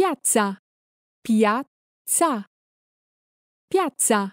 piazza piazza piazza